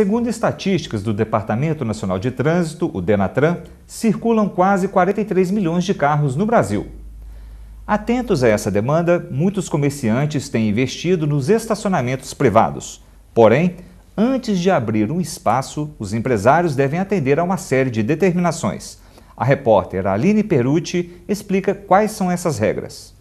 Segundo estatísticas do Departamento Nacional de Trânsito, o Denatran, circulam quase 43 milhões de carros no Brasil. Atentos a essa demanda, muitos comerciantes têm investido nos estacionamentos privados. Porém, antes de abrir um espaço, os empresários devem atender a uma série de determinações. A repórter Aline Perucci explica quais são essas regras.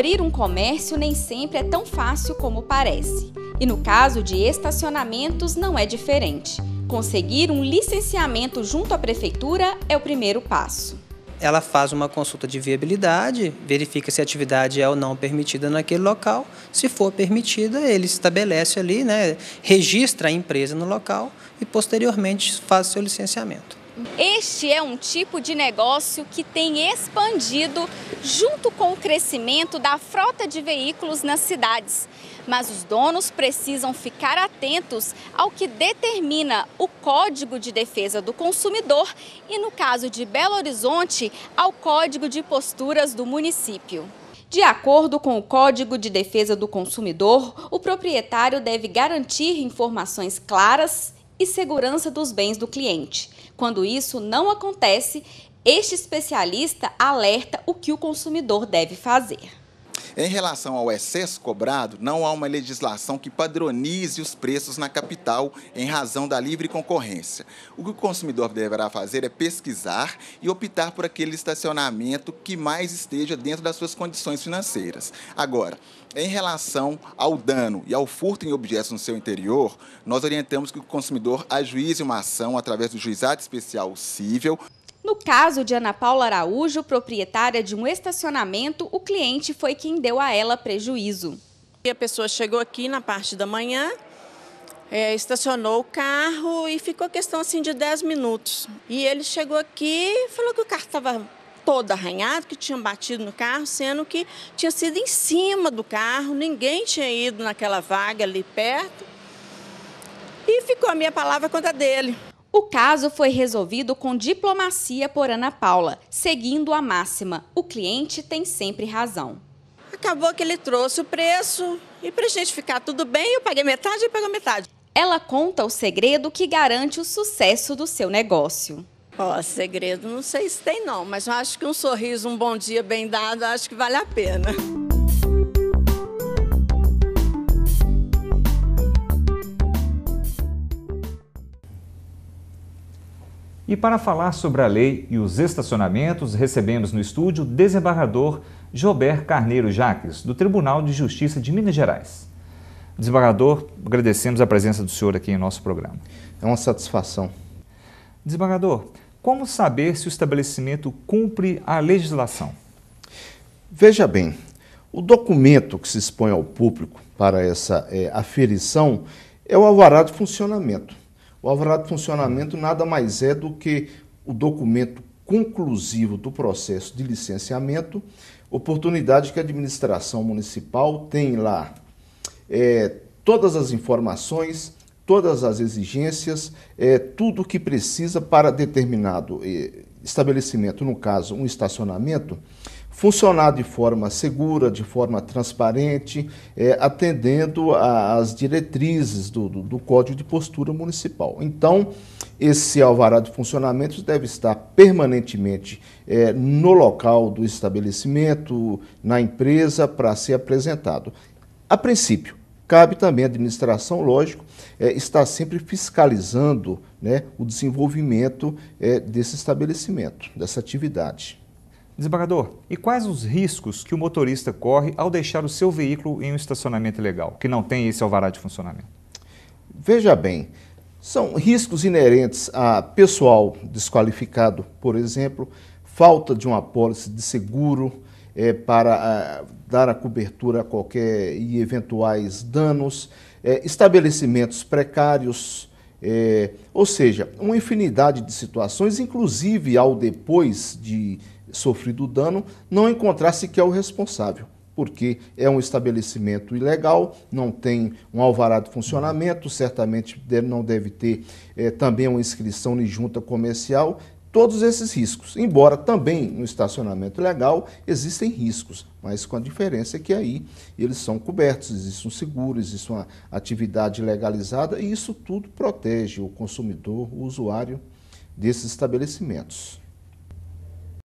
Abrir um comércio nem sempre é tão fácil como parece. E no caso de estacionamentos não é diferente. Conseguir um licenciamento junto à prefeitura é o primeiro passo. Ela faz uma consulta de viabilidade, verifica se a atividade é ou não permitida naquele local. Se for permitida, ele estabelece ali, né, registra a empresa no local e posteriormente faz seu licenciamento. Este é um tipo de negócio que tem expandido junto com o crescimento da frota de veículos nas cidades. Mas os donos precisam ficar atentos ao que determina o Código de Defesa do Consumidor e, no caso de Belo Horizonte, ao Código de Posturas do município. De acordo com o Código de Defesa do Consumidor, o proprietário deve garantir informações claras e segurança dos bens do cliente. Quando isso não acontece, este especialista alerta o que o consumidor deve fazer. Em relação ao excesso cobrado, não há uma legislação que padronize os preços na capital em razão da livre concorrência. O que o consumidor deverá fazer é pesquisar e optar por aquele estacionamento que mais esteja dentro das suas condições financeiras. Agora, em relação ao dano e ao furto em objetos no seu interior, nós orientamos que o consumidor ajuize uma ação através do juizado especial cível no caso de Ana Paula Araújo, proprietária de um estacionamento, o cliente foi quem deu a ela prejuízo. A pessoa chegou aqui na parte da manhã, é, estacionou o carro e ficou questão assim de 10 minutos. E ele chegou aqui e falou que o carro estava todo arranhado, que tinha batido no carro, sendo que tinha sido em cima do carro, ninguém tinha ido naquela vaga ali perto. E ficou a minha palavra contra dele. O caso foi resolvido com diplomacia por Ana Paula, seguindo a máxima: o cliente tem sempre razão. Acabou que ele trouxe o preço e para a gente ficar tudo bem, eu paguei metade e pagou metade. Ela conta o segredo que garante o sucesso do seu negócio. Ó, oh, segredo não sei se tem não, mas eu acho que um sorriso, um bom dia bem dado, acho que vale a pena. E para falar sobre a lei e os estacionamentos, recebemos no estúdio o desembargador Jober Carneiro Jaques, do Tribunal de Justiça de Minas Gerais. Desembargador, agradecemos a presença do senhor aqui em nosso programa. É uma satisfação. Desembargador, como saber se o estabelecimento cumpre a legislação? Veja bem, o documento que se expõe ao público para essa é, aferição é o alvará de funcionamento o alvará de funcionamento nada mais é do que o documento conclusivo do processo de licenciamento, oportunidade que a administração municipal tem lá é, todas as informações, todas as exigências, é, tudo o que precisa para determinado eh, estabelecimento, no caso, um estacionamento, funcionar de forma segura, de forma transparente, é, atendendo às diretrizes do, do, do, Código de Postura Municipal. Então, esse alvará de funcionamento deve estar permanentemente é, no local do estabelecimento, na empresa, para ser apresentado. A princípio, cabe também à administração, lógico, é, estar sempre fiscalizando né, o desenvolvimento é, desse estabelecimento, dessa atividade. Desembargador, e quais os riscos que o motorista corre ao deixar o seu veículo em um estacionamento ilegal, que não tem esse alvará de funcionamento? Veja bem, são riscos inerentes a pessoal desqualificado, por exemplo, falta de uma apólice de seguro é, para a, ah, dar a cobertura a qualquer e eventuais danos, é, estabelecimentos precários, é, ou seja, uma infinidade de situações, inclusive ao depois de sofrido o dano, não encontrar sequer o responsável, porque é um estabelecimento ilegal, não tem um alvará de funcionamento, certamente não deve ter é, também uma inscrição em junta comercial, todos esses riscos. Embora também no estacionamento legal existem riscos, mas com a diferença é que aí eles são cobertos, existe um seguro, existe uma atividade legalizada e isso tudo protege o consumidor, o usuário desses estabelecimentos.